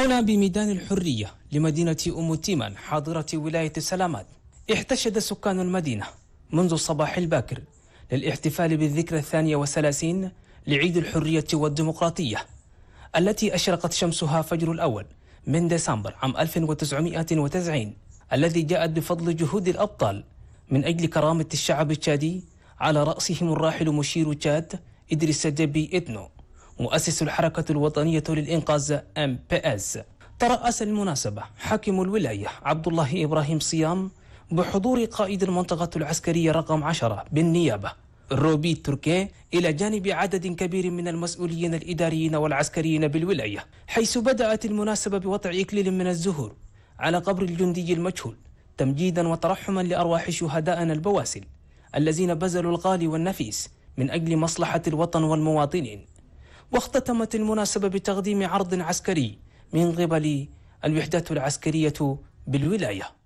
هنا بميدان الحرية لمدينة أم تيمان حاضرة ولاية سلامات احتشد سكان المدينة منذ الصباح الباكر للاحتفال بالذكرى الثانية وثلاثين لعيد الحرية والديمقراطية التي أشرقت شمسها فجر الأول من ديسمبر عام 1990 الذي جاءت بفضل جهود الأبطال من أجل كرامة الشعب التشادي على رأسهم الراحل مشير تشاد إدريس جبي إتنو مؤسس الحركة الوطنية للإنقاذ أم بي أز ترأس المناسبة حاكم الولاية عبد الله إبراهيم صيام بحضور قائد المنطقة العسكرية رقم 10 بالنيابة روبي تركي إلى جانب عدد كبير من المسؤولين الإداريين والعسكريين بالولاية حيث بدأت المناسبة بوضع إكليل من الزهور على قبر الجندي المجهول تمجيدا وترحما لأرواح شهدائنا البواسل الذين بذلوا الغالي والنفيس من أجل مصلحة الوطن والمواطنين واختتمت المناسبة بتقديم عرض عسكري من قبل الوحدات العسكرية بالولاية